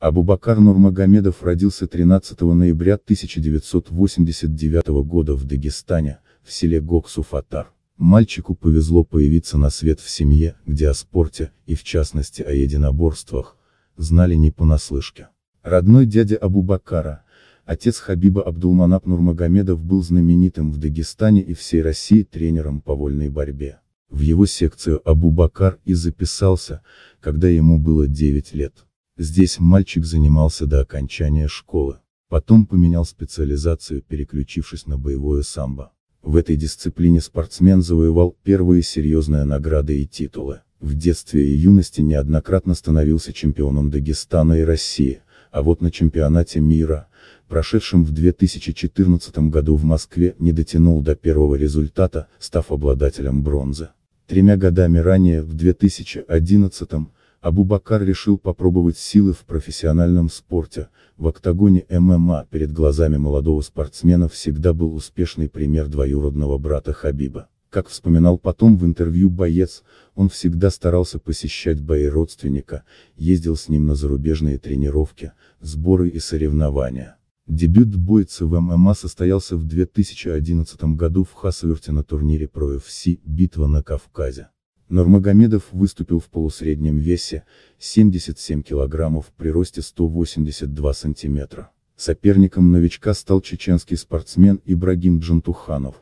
Абубакар Нурмагомедов родился 13 ноября 1989 года в Дагестане, в селе Гоксуфатар. Мальчику повезло появиться на свет в семье, где о спорте, и в частности о единоборствах, знали не понаслышке. Родной дядя Абубакара, отец Хабиба Абдулманап Нурмагомедов был знаменитым в Дагестане и всей России тренером по вольной борьбе. В его секцию Абубакар и записался, когда ему было 9 лет. Здесь мальчик занимался до окончания школы. Потом поменял специализацию, переключившись на боевое самбо. В этой дисциплине спортсмен завоевал первые серьезные награды и титулы. В детстве и юности неоднократно становился чемпионом Дагестана и России, а вот на чемпионате мира, прошедшем в 2014 году в Москве, не дотянул до первого результата, став обладателем бронзы. Тремя годами ранее, в 2011, Абубакар решил попробовать силы в профессиональном спорте, в октагоне ММА перед глазами молодого спортсмена всегда был успешный пример двоюродного брата Хабиба. Как вспоминал потом в интервью боец, он всегда старался посещать бои родственника, ездил с ним на зарубежные тренировки, сборы и соревнования. Дебют бойца в ММА состоялся в 2011 году в Хасверте на турнире Pro UFC «Битва на Кавказе». Нурмагомедов выступил в полусреднем весе, 77 килограммов при росте 182 сантиметра. Соперником новичка стал чеченский спортсмен Ибрагим Джантуханов,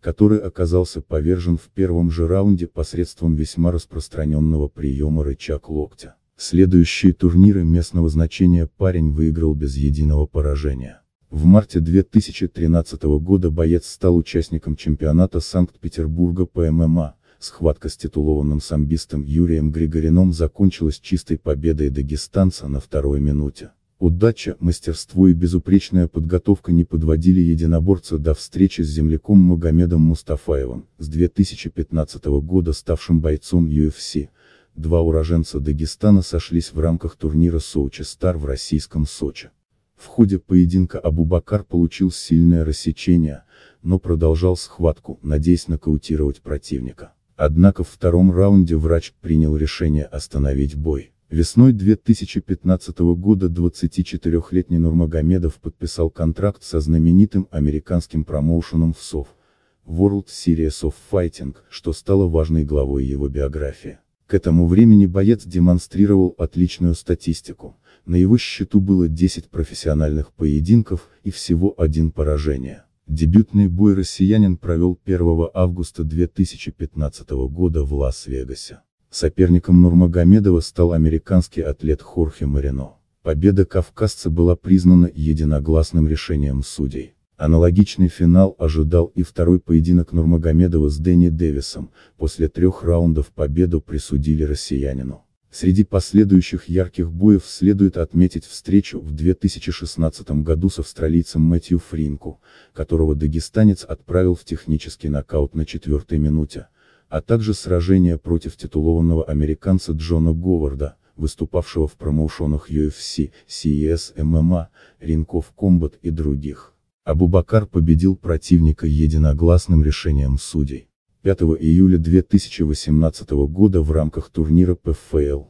который оказался повержен в первом же раунде посредством весьма распространенного приема рычаг локтя. Следующие турниры местного значения парень выиграл без единого поражения. В марте 2013 года боец стал участником чемпионата Санкт-Петербурга по ММА, Схватка с титулованным самбистом Юрием Григорином закончилась чистой победой дагестанца на второй минуте. Удача, мастерство и безупречная подготовка не подводили единоборца до встречи с земляком Магомедом Мустафаевым, с 2015 года ставшим бойцом UFC. Два уроженца Дагестана сошлись в рамках турнира Соучи Стар в российском Сочи. В ходе поединка Абубакар получил сильное рассечение, но продолжал схватку, надеясь нокаутировать противника. Однако в втором раунде врач принял решение остановить бой. Весной 2015 года 24-летний Нурмагомедов подписал контракт со знаменитым американским промоушеном в СОВ, World Series of Fighting, что стало важной главой его биографии. К этому времени боец демонстрировал отличную статистику. На его счету было 10 профессиональных поединков и всего один поражение. Дебютный бой россиянин провел 1 августа 2015 года в Лас-Вегасе. Соперником Нурмагомедова стал американский атлет Хорхе Марино. Победа кавказца была признана единогласным решением судей. Аналогичный финал ожидал и второй поединок Нурмагомедова с Дэнни Дэвисом, после трех раундов победу присудили россиянину. Среди последующих ярких боев следует отметить встречу в 2016 году с австралийцем Мэтью Фринку, которого дагестанец отправил в технический нокаут на четвертой минуте, а также сражение против титулованного американца Джона Говарда, выступавшего в промоушенах UFC, CES MMA, Ring of Combat и других. Абубакар победил противника единогласным решением судей. 5 июля 2018 года в рамках турнира PFL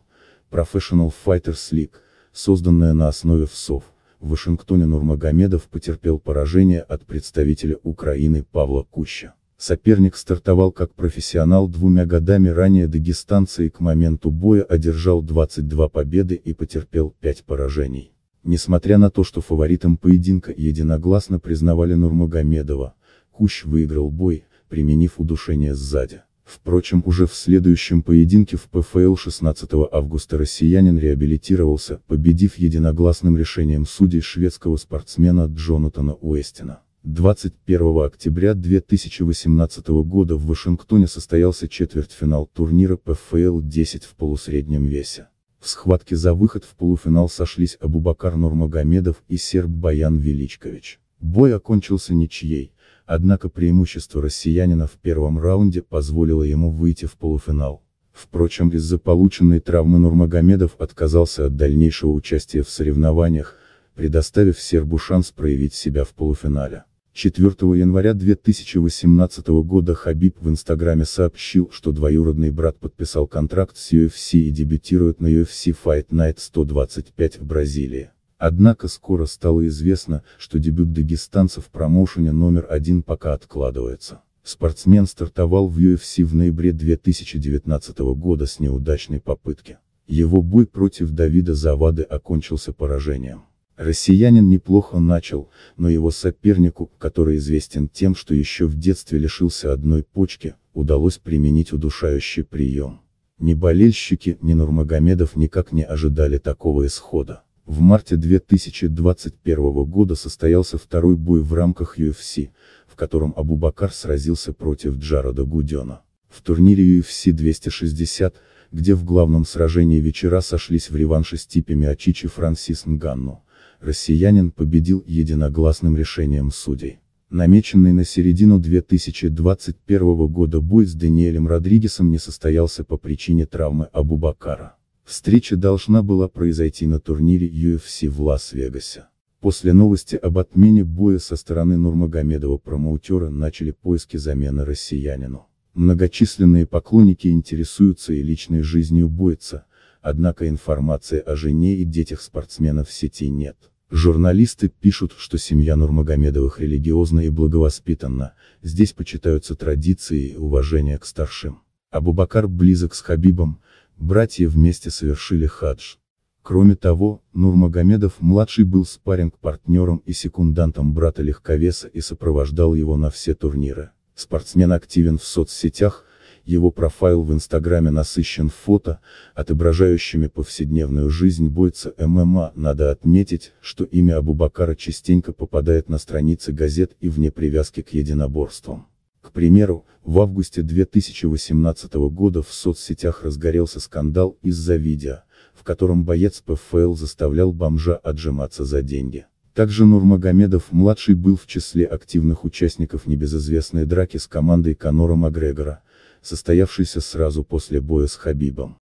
Professional Fighters League, созданная на основе ФСОВ, в Вашингтоне Нурмагомедов потерпел поражение от представителя Украины Павла Куща. Соперник стартовал как профессионал двумя годами ранее дагестанца и к моменту боя одержал 22 победы и потерпел 5 поражений. Несмотря на то, что фаворитом поединка единогласно признавали Нурмагомедова, Кущ выиграл бой, применив удушение сзади. Впрочем, уже в следующем поединке в ПФЛ 16 августа россиянин реабилитировался, победив единогласным решением судей шведского спортсмена Джонатана Уэстина. 21 октября 2018 года в Вашингтоне состоялся четвертьфинал турнира ПФЛ-10 в полусреднем весе. В схватке за выход в полуфинал сошлись Абубакар Нурмагомедов и серб Баян Величкович. Бой окончился ничьей, Однако преимущество россиянина в первом раунде позволило ему выйти в полуфинал. Впрочем, из-за полученной травмы Нурмагомедов отказался от дальнейшего участия в соревнованиях, предоставив сербу шанс проявить себя в полуфинале. 4 января 2018 года Хабиб в Инстаграме сообщил, что двоюродный брат подписал контракт с UFC и дебютирует на UFC Fight Night 125 в Бразилии. Однако скоро стало известно, что дебют дагестанца в промоушене номер один пока откладывается. Спортсмен стартовал в UFC в ноябре 2019 года с неудачной попытки. Его бой против Давида Завады окончился поражением. Россиянин неплохо начал, но его сопернику, который известен тем, что еще в детстве лишился одной почки, удалось применить удушающий прием. Ни болельщики, ни Нурмагомедов никак не ожидали такого исхода. В марте 2021 года состоялся второй бой в рамках UFC, в котором Абубакар сразился против Джарода Гудена. В турнире UFC 260, где в главном сражении вечера сошлись в реванше с типами Ачичи Франсис Нганну, россиянин победил единогласным решением судей. Намеченный на середину 2021 года бой с Даниэлем Родригесом не состоялся по причине травмы Абубакара. Встреча должна была произойти на турнире UFC в Лас-Вегасе. После новости об отмене боя со стороны Нурмагомедова промоутера начали поиски замены россиянину. Многочисленные поклонники интересуются и личной жизнью бойца, однако информации о жене и детях спортсмена в сети нет. Журналисты пишут, что семья Нурмагомедовых религиозна и благовоспитанна, здесь почитаются традиции и уважение к старшим. Абубакар близок с Хабибом, братья вместе совершили хадж. Кроме того, Нурмагомедов-младший был спарринг-партнером и секундантом брата легковеса и сопровождал его на все турниры. Спортсмен активен в соцсетях, его профайл в Инстаграме насыщен фото, отображающими повседневную жизнь бойца ММА. Надо отметить, что имя Абубакара частенько попадает на страницы газет и вне привязки к единоборствам. К примеру, в августе 2018 года в соцсетях разгорелся скандал из-за видео, в котором боец ПФЛ заставлял бомжа отжиматься за деньги. Также Нурмагомедов-младший был в числе активных участников небезызвестной драки с командой Конора Макгрегора, состоявшейся сразу после боя с Хабибом.